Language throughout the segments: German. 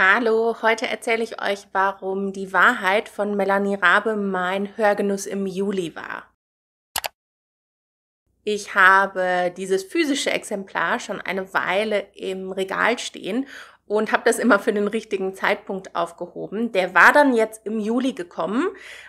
Hallo, heute erzähle ich euch, warum die Wahrheit von Melanie Rabe mein Hörgenuss im Juli war. Ich habe dieses physische Exemplar schon eine Weile im Regal stehen und habe das immer für den richtigen Zeitpunkt aufgehoben. Der war dann jetzt im Juli gekommen,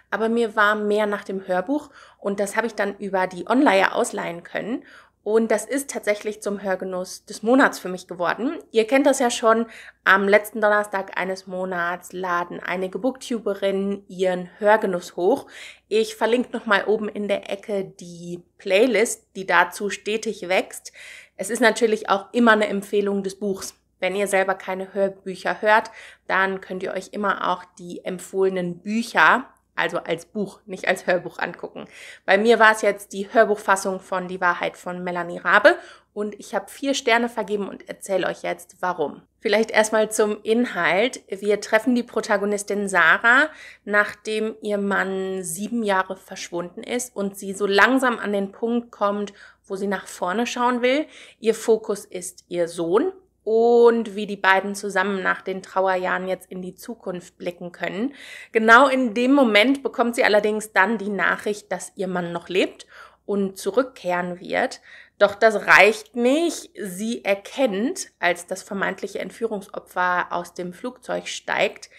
aber mir war mehr nach dem Hörbuch und das habe ich dann über die Online ausleihen können und das ist tatsächlich zum Hörgenuss des Monats für mich geworden. Ihr kennt das ja schon, am letzten Donnerstag eines Monats laden einige Booktuberinnen ihren Hörgenuss hoch. Ich verlinke nochmal oben in der Ecke die Playlist, die dazu stetig wächst. Es ist natürlich auch immer eine Empfehlung des Buchs. Wenn ihr selber keine Hörbücher hört, dann könnt ihr euch immer auch die empfohlenen Bücher also als Buch, nicht als Hörbuch angucken. Bei mir war es jetzt die Hörbuchfassung von Die Wahrheit von Melanie Rabe und ich habe vier Sterne vergeben und erzähle euch jetzt warum. Vielleicht erstmal zum Inhalt. Wir treffen die Protagonistin Sarah, nachdem ihr Mann sieben Jahre verschwunden ist und sie so langsam an den Punkt kommt, wo sie nach vorne schauen will. Ihr Fokus ist ihr Sohn und wie die beiden zusammen nach den Trauerjahren jetzt in die Zukunft blicken können. Genau in dem Moment bekommt sie allerdings dann die Nachricht, dass ihr Mann noch lebt und zurückkehren wird. Doch das reicht nicht. Sie erkennt, als das vermeintliche Entführungsopfer aus dem Flugzeug steigt,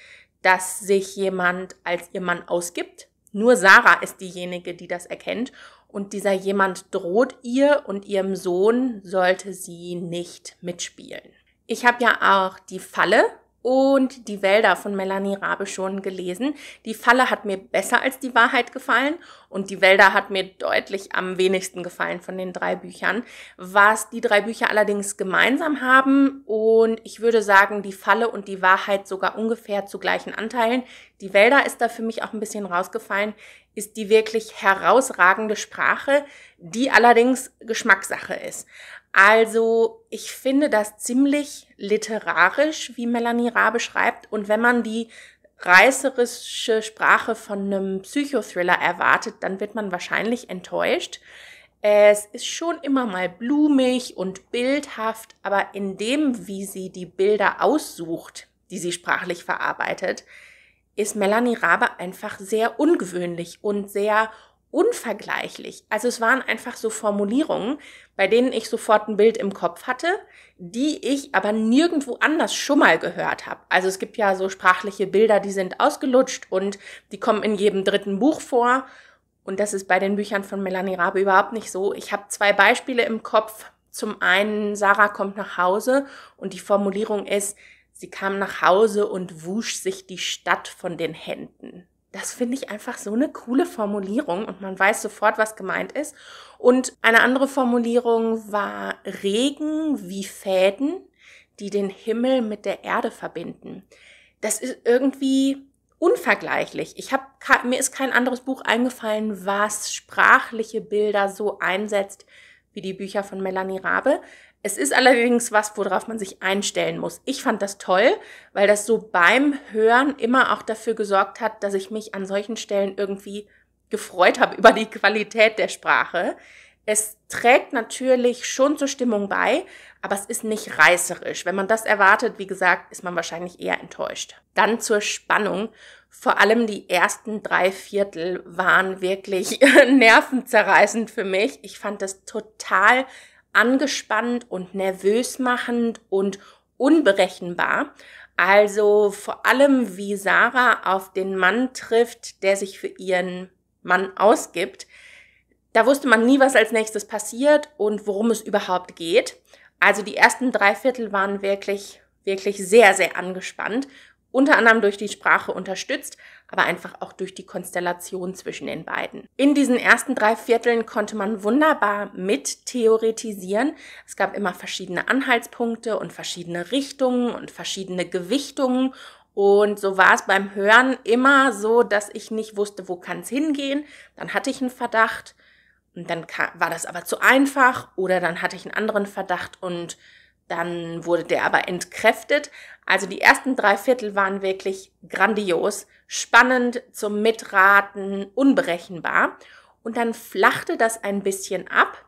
dass sich jemand als ihr Mann ausgibt. Nur Sarah ist diejenige, die das erkennt. Und dieser jemand droht ihr und ihrem Sohn, sollte sie nicht mitspielen. Ich habe ja auch die Falle und die Wälder von Melanie Rabe schon gelesen. Die Falle hat mir besser als die Wahrheit gefallen und die Wälder hat mir deutlich am wenigsten gefallen von den drei Büchern. Was die drei Bücher allerdings gemeinsam haben und ich würde sagen, die Falle und die Wahrheit sogar ungefähr zu gleichen Anteilen. Die Wälder ist da für mich auch ein bisschen rausgefallen ist die wirklich herausragende Sprache, die allerdings Geschmackssache ist. Also ich finde das ziemlich literarisch, wie Melanie Ra beschreibt. Und wenn man die reißerische Sprache von einem Psychothriller erwartet, dann wird man wahrscheinlich enttäuscht. Es ist schon immer mal blumig und bildhaft, aber in dem, wie sie die Bilder aussucht, die sie sprachlich verarbeitet, ist Melanie Rabe einfach sehr ungewöhnlich und sehr unvergleichlich. Also es waren einfach so Formulierungen, bei denen ich sofort ein Bild im Kopf hatte, die ich aber nirgendwo anders schon mal gehört habe. Also es gibt ja so sprachliche Bilder, die sind ausgelutscht und die kommen in jedem dritten Buch vor. Und das ist bei den Büchern von Melanie Rabe überhaupt nicht so. Ich habe zwei Beispiele im Kopf. Zum einen, Sarah kommt nach Hause und die Formulierung ist, Sie kam nach Hause und wusch sich die Stadt von den Händen. Das finde ich einfach so eine coole Formulierung und man weiß sofort, was gemeint ist. Und eine andere Formulierung war Regen wie Fäden, die den Himmel mit der Erde verbinden. Das ist irgendwie unvergleichlich. Ich hab, mir ist kein anderes Buch eingefallen, was sprachliche Bilder so einsetzt wie die Bücher von Melanie Rabe. Es ist allerdings was, worauf man sich einstellen muss. Ich fand das toll, weil das so beim Hören immer auch dafür gesorgt hat, dass ich mich an solchen Stellen irgendwie gefreut habe über die Qualität der Sprache. Es trägt natürlich schon zur Stimmung bei, aber es ist nicht reißerisch. Wenn man das erwartet, wie gesagt, ist man wahrscheinlich eher enttäuscht. Dann zur Spannung. Vor allem die ersten drei Viertel waren wirklich nervenzerreißend für mich. Ich fand das total angespannt und nervös machend und unberechenbar. Also vor allem, wie Sarah auf den Mann trifft, der sich für ihren Mann ausgibt. Da wusste man nie, was als nächstes passiert und worum es überhaupt geht. Also die ersten drei Viertel waren wirklich, wirklich sehr, sehr angespannt unter anderem durch die Sprache unterstützt, aber einfach auch durch die Konstellation zwischen den beiden. In diesen ersten drei Vierteln konnte man wunderbar mit theoretisieren. Es gab immer verschiedene Anhaltspunkte und verschiedene Richtungen und verschiedene Gewichtungen. Und so war es beim Hören immer so, dass ich nicht wusste, wo kann es hingehen. Dann hatte ich einen Verdacht und dann war das aber zu einfach oder dann hatte ich einen anderen Verdacht und dann wurde der aber entkräftet. Also die ersten drei Viertel waren wirklich grandios, spannend zum Mitraten, unberechenbar. Und dann flachte das ein bisschen ab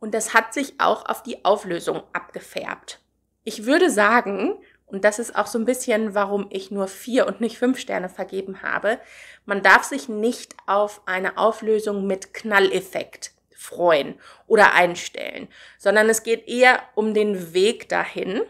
und das hat sich auch auf die Auflösung abgefärbt. Ich würde sagen, und das ist auch so ein bisschen, warum ich nur vier und nicht fünf Sterne vergeben habe, man darf sich nicht auf eine Auflösung mit Knalleffekt freuen oder einstellen, sondern es geht eher um den Weg dahin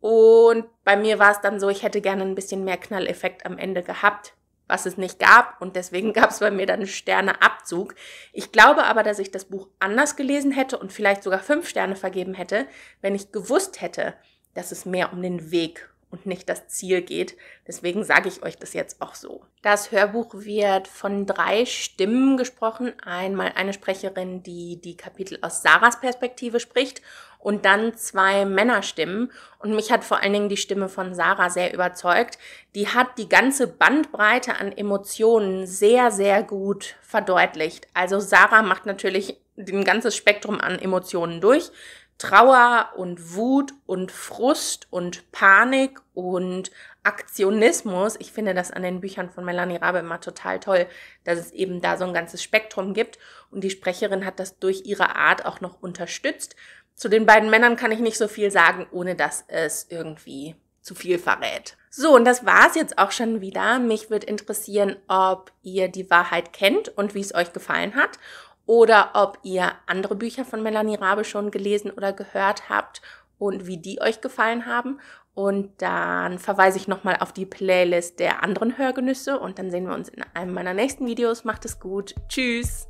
und bei mir war es dann so, ich hätte gerne ein bisschen mehr Knalleffekt am Ende gehabt, was es nicht gab. Und deswegen gab es bei mir dann Sterneabzug. Ich glaube aber, dass ich das Buch anders gelesen hätte und vielleicht sogar fünf Sterne vergeben hätte, wenn ich gewusst hätte, dass es mehr um den Weg und nicht das Ziel geht. Deswegen sage ich euch das jetzt auch so. Das Hörbuch wird von drei Stimmen gesprochen. Einmal eine Sprecherin, die die Kapitel aus Sarahs Perspektive spricht und dann zwei Männerstimmen. Und mich hat vor allen Dingen die Stimme von Sarah sehr überzeugt. Die hat die ganze Bandbreite an Emotionen sehr, sehr gut verdeutlicht. Also Sarah macht natürlich ein ganzes Spektrum an Emotionen durch. Trauer und Wut und Frust und Panik und Aktionismus. Ich finde das an den Büchern von Melanie Rabe immer total toll, dass es eben da so ein ganzes Spektrum gibt. Und die Sprecherin hat das durch ihre Art auch noch unterstützt. Zu den beiden Männern kann ich nicht so viel sagen, ohne dass es irgendwie zu viel verrät. So, und das war's jetzt auch schon wieder. Mich würde interessieren, ob ihr die Wahrheit kennt und wie es euch gefallen hat oder ob ihr andere Bücher von Melanie Rabe schon gelesen oder gehört habt und wie die euch gefallen haben. Und dann verweise ich nochmal auf die Playlist der anderen Hörgenüsse und dann sehen wir uns in einem meiner nächsten Videos. Macht es gut. Tschüss.